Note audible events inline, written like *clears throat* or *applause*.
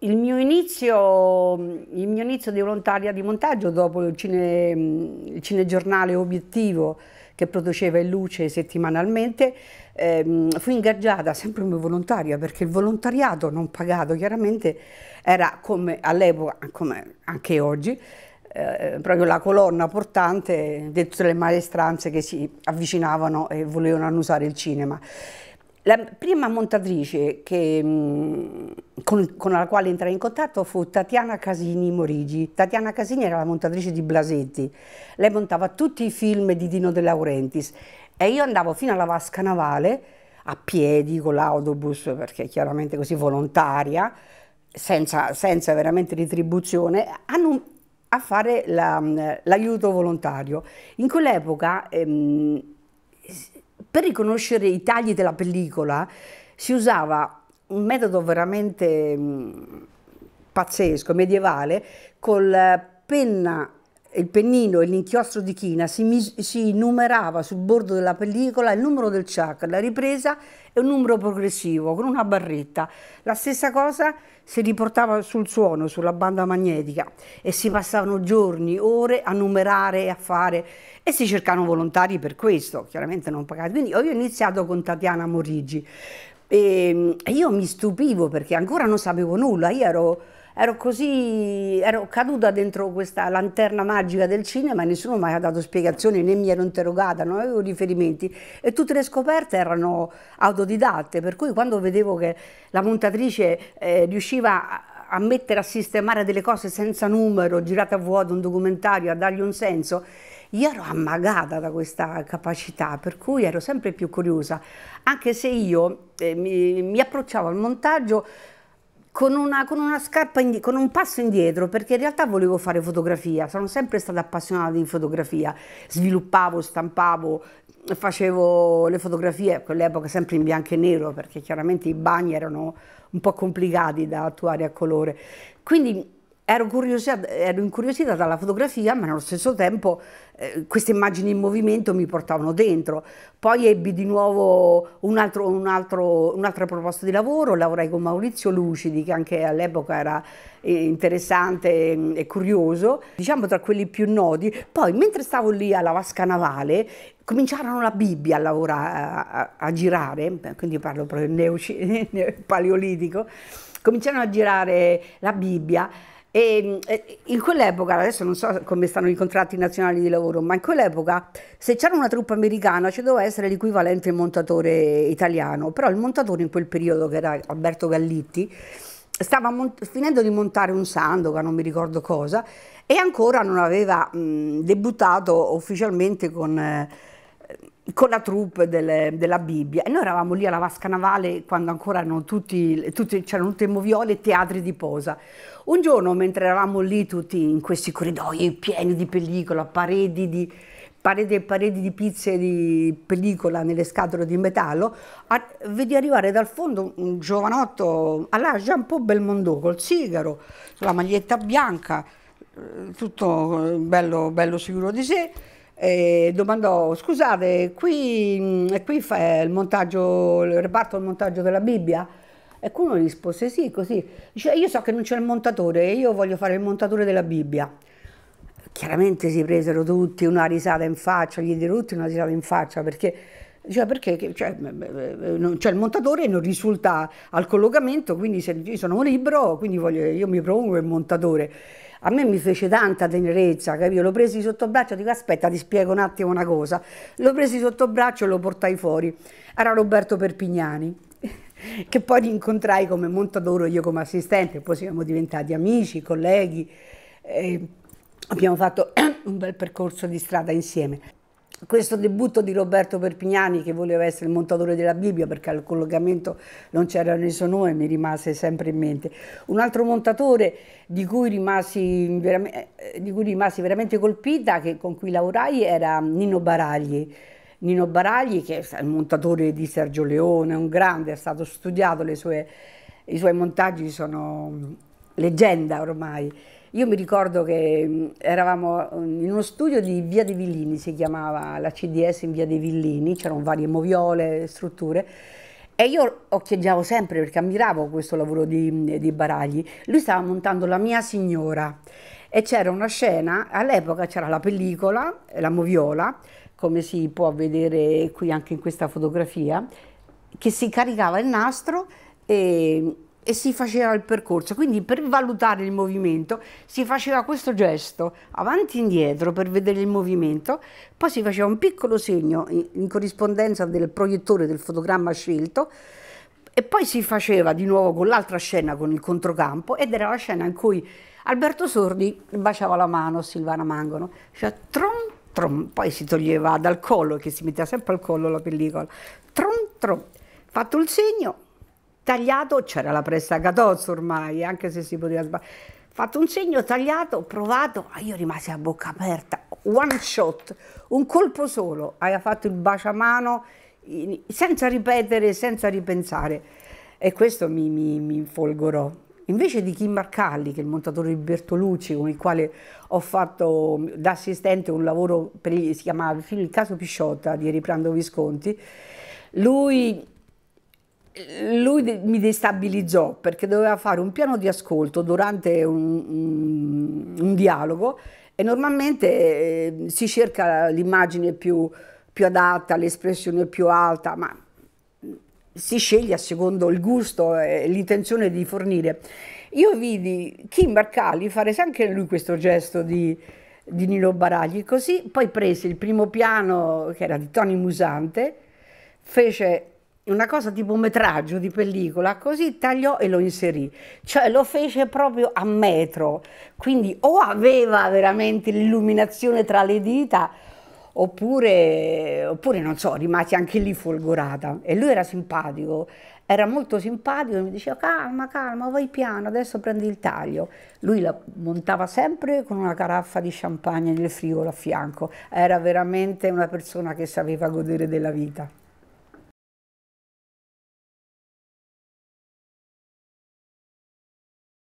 Il mio, inizio, il mio inizio, di volontaria di montaggio dopo il, cine, il cinegiornale Obiettivo che produceva in luce settimanalmente, ehm, fui ingaggiata sempre come volontaria perché il volontariato non pagato chiaramente era come all'epoca, come anche oggi, eh, proprio la colonna portante di tutte le maestranze che si avvicinavano e volevano annusare il cinema. La prima montatrice che, mm, con, con, la quale entrai in contatto fu Tatiana Casini Morigi. Tatiana Casini era la montatrice di Blasetti. Lei montava tutti i film di Dino De Laurentiis e io andavo fino alla Vasca Navale a piedi con l'autobus perché chiaramente così volontaria, senza, senza veramente ritribuzione, a fare mm, l'aiuto volontario. In quell'epoca ehm, per riconoscere i tagli della pellicola si usava un metodo veramente mh, mm, pazzesco, medievale, col penna il pennino e l'inchiostro di china si, si, numerava sul bordo della pellicola il numero del chakra, la ripresa e un numero progressivo con una barretta. La stessa cosa si riportava sul suono, sulla banda magnetica e si passavano giorni, ore a numerare e a fare e si cercavano volontari per questo, chiaramente non pagati. Quindi io ho iniziato con Tatiana Morigi ehm, e io mi stupivo perché ancora non sapevo nulla, io ero ero così, ero caduta dentro questa lanterna magica del cinema e nessuno mi ha dato spiegazioni né mi ero interrogata, non avevo riferimenti e tutte le scoperte erano autodidatte, per cui quando vedevo che la montatrice eh, riusciva a a mettere a sistemare delle cose senza numero, girate a vuoto un documentario, a dargli un senso, io ero ammagata da questa capacità, per cui ero sempre più curiosa, anche se io eh, mi, mi approcciavo al montaggio con una, con una scarpa, con un passo indietro, perché in realtà volevo fare fotografia, sono sempre stata appassionata di fotografia, sviluppavo, stampavo, facevo le fotografie, a quell'epoca sempre in bianco e nero, perché chiaramente i bagni erano un po' complicati da attuare a colore. Quindi ero, ero incuriosita dalla fotografia, ma nello stesso tempo eh, queste immagini in movimento mi portavano dentro. Poi ebbi di nuovo un'altra un un proposta di lavoro, lavorai con Maurizio Lucidi, che anche all'epoca era eh, interessante mm, e curioso, diciamo tra quelli più noti. Poi, mentre stavo lì alla Vasca Navale, cominciarono la Bibbia a, lavorare, a, a girare, quindi parlo proprio *laughs* neo, paleolitico, cominciarono a girare la Bibbia Ehm, e, in quell'epoca, adesso non so come stanno i contratti nazionali di lavoro, ma in quell'epoca se c'era una truppa americana ci doveva essere l'equivalente montatore italiano, però il montatore in quel periodo, che era Alberto Gallitti, stava finendo di montare un Sandoka, non mi ricordo cosa, e ancora non aveva mh, debuttato ufficialmente con... Eh, con la troupe delle, della Bibbia. E noi eravamo lì alla Vasca Navale quando ancora tutti, tutti, c'erano tutti i movioли e teatri di posa. Un giorno, mentre eravamo lì tutti in questi corridoi pieni di pellicola, pareti di, pareti e pareti di pizze di pellicola nelle scatole di metallo, a, vedi arrivare dal fondo un giovanotto alla Jean Paul Belmondo col sigaro, la maglietta bianca, eh, tutto eh, bello, bello sicuro di sé e domandò scusate qui, mm, qui fa il montaggio il reparto del montaggio della Bibbia e qualcuno rispose sì così dice io so che non c'è il montatore io voglio fare il montatore della Bibbia chiaramente si presero tutti una risata in faccia gli diedero tutti una risata in faccia perché cioè perché cioè, cioè, il montatore non risulta al collocamento, quindi se io sono un libro, quindi voglio, io mi propongo il montatore a me mi fece tanta tenerezza, capito? Lo presi sotto braccio, dico aspetta ti spiego un attimo una cosa, lo presi sotto braccio e lo portai fuori, era Roberto Perpignani *laughs* che poi incontrai come Montadoro, io come assistente, poi siamo diventati amici, colleghi, E abbiamo fatto *clears throat* un bel percorso di strada insieme questo debutto di Roberto Perpignani che voleva essere il montatore della Bibbia perché al collocamento non c'era nessun nome mi rimase sempre in mente un altro montatore di cui rimasi, eh, di cui rimasi veramente colpita che, con cui lavorai era Nino Baragli Nino Baragli che è il montatore di Sergio Leone un grande, è stato studiato sue, i suoi montaggi sono leggenda ormai io mi ricordo che mm, eravamo mm, in uno studio di Via dei Villini, si chiamava la CDS in Via dei Villini, c'erano varie moviole, strutture, e io occhieggiavo sempre perché ammiravo questo lavoro di, mm, di Baragli. Lui stava montando La mia signora e c'era una scena, all'epoca c'era la pellicola, eh, la moviola, come si può vedere qui anche in questa fotografia, che si caricava il nastro e e si faceva il percorso. Quindi per valutare il movimento si faceva questo gesto avanti e indietro per vedere il movimento, poi si faceva un piccolo segno in corrispondenza del proiettore del fotogramma scelto e poi si faceva di nuovo con l'altra scena, con il controcampo, ed era la scena in cui Alberto Sordi baciava la mano a Silvana Mangono, cioè tron, tron, poi si toglieva dal collo, che si metteva sempre al collo la pellicola, Tron, tron. fatto il segno, tagliato, c'era la pressa Catozzo ormai, anche se si poteva sbagliare. Fatto un segno, tagliato, provato, ah, io rimasi a bocca aperta, one shot, un colpo solo, aveva fatto il baciamano senza ripetere, senza ripensare e questo mi, mi, mi folgorò. Invece di Kim Marcalli, che è il montatore di Bertolucci, con il quale ho fatto da assistente un lavoro, per, si chiamava Il caso Pisciotta di Riprando Visconti, lui lui mi destabilizzò perché doveva fare un piano di ascolto durante un, un, un dialogo e normalmente eh, si cerca l'immagine più, più adatta, l'espressione più alta, ma si sceglie a secondo il gusto e l'intenzione di fornire. Io vidi Kim Barcali fare anche lui questo gesto di, di Nino Baragli, così poi prese il primo piano che era di Tony Musante, fece una cosa tipo un metraggio di pellicola, così tagliò e lo inserì, cioè lo fece proprio a metro, quindi o aveva veramente l'illuminazione tra le dita oppure, oppure non so, rimasi anche lì folgorata e lui era simpatico, era molto simpatico, mi diceva calma, calma, vai piano, adesso prendi il taglio. Lui la montava sempre con una caraffa di champagne nel frigo a fianco, era veramente una persona che sapeva godere della vita.